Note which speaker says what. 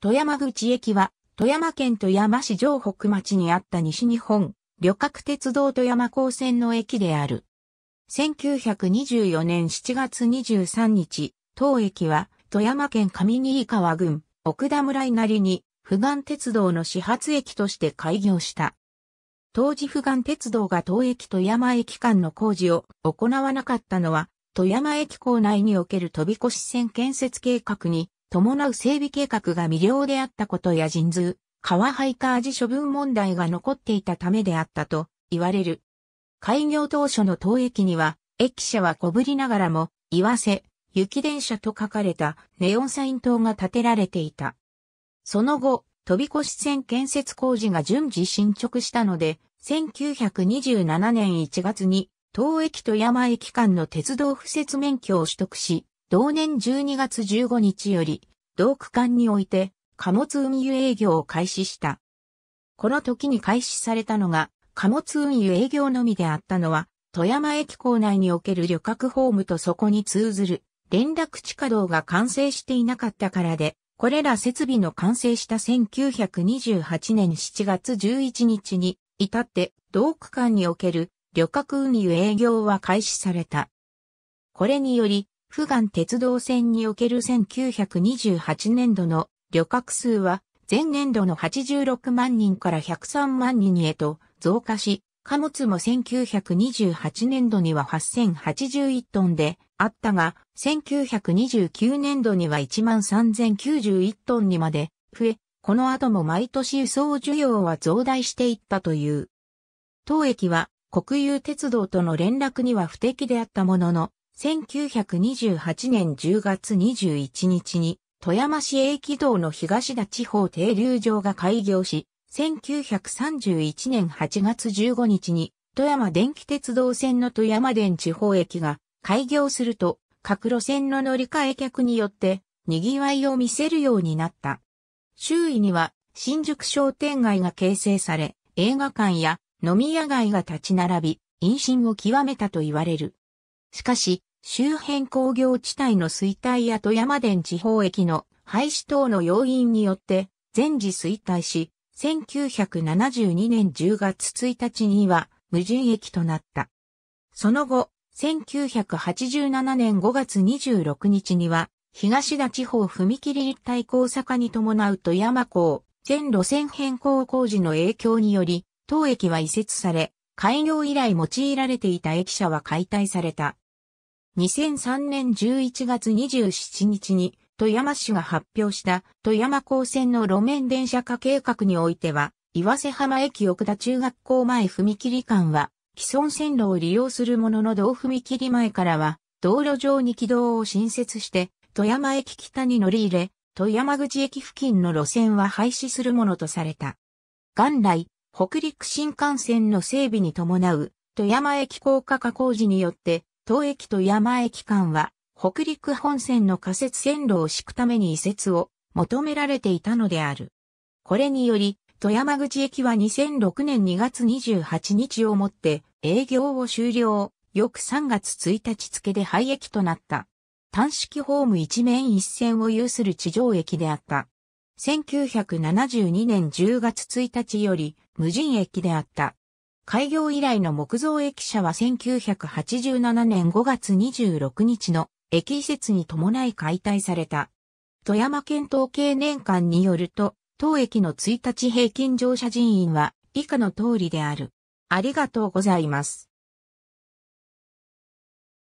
Speaker 1: 富山口駅は、富山県富山市城北町にあった西日本、旅客鉄道富山高線の駅である。1924年7月23日、当駅は、富山県上新川郡、奥田村稲荷に、富岸鉄道の始発駅として開業した。当時富岸鉄道が当駅富山駅間の工事を行わなかったのは、富山駅構内における飛び越し線建設計画に伴う整備計画が未了であったことや人数、川廃下味処分問題が残っていたためであったと言われる。開業当初の当駅には、駅舎は小ぶりながらも、岩瀬、雪電車と書かれたネオンサイン灯が建てられていた。その後、飛び越し線建設工事が順次進捗したので、1927年1月に、東駅と山駅間の鉄道敷設免許を取得し、同年12月15日より、同区間において、貨物運輸営業を開始した。この時に開始されたのが、貨物運輸営業のみであったのは、富山駅構内における旅客ホームとそこに通ずる連絡地下道が完成していなかったからで、これら設備の完成した1928年7月11日に至って同区間における旅客運輸営業は開始された。これにより富岩鉄道線における1928年度の旅客数は前年度の86万人から103万人へと増加し、貨物も1928年度には8081トンであったが、1929年度には13091トンにまで増え、この後も毎年輸送需要は増大していったという。当駅は国有鉄道との連絡には不適であったものの、1928年10月21日に、富山市営軌道の東田地方停留場が開業し、1931年8月15日に、富山電気鉄道線の富山電地方駅が開業すると、各路線の乗り換え客によって、賑わいを見せるようになった。周囲には、新宿商店街が形成され、映画館や飲み屋街が立ち並び、陰心を極めたと言われる。しかし、周辺工業地帯の衰退や富山電地方駅の廃止等の要因によって全時衰退し、1972年10月1日には無人駅となった。その後、1987年5月26日には、東田地方踏切立体交差化に伴う富山港、全路線変更工事の影響により、当駅は移設され、開業以来用いられていた駅舎は解体された。2003年11月27日に富山市が発表した富山高専の路面電車化計画においては、岩瀬浜駅奥田中学校前踏切間は、既存線路を利用するものの同踏切前からは、道路上に軌道を新設して、富山駅北に乗り入れ、富山口駅付近の路線は廃止するものとされた。元来、北陸新幹線の整備に伴う、富山駅高架化工事によって、東駅と山駅間は、北陸本線の仮設線路を敷くために移設を求められていたのである。これにより、富山口駅は2006年2月28日をもって営業を終了、翌3月1日付で廃駅となった。単式ホーム一面一線を有する地上駅であった。1972年10月1日より無人駅であった。開業以来の木造駅舎は1987年5月26日の駅移設に伴い解体された。富山県統計年間によると、当駅の1日平均乗車人員は以下の通りである。ありがとうございます。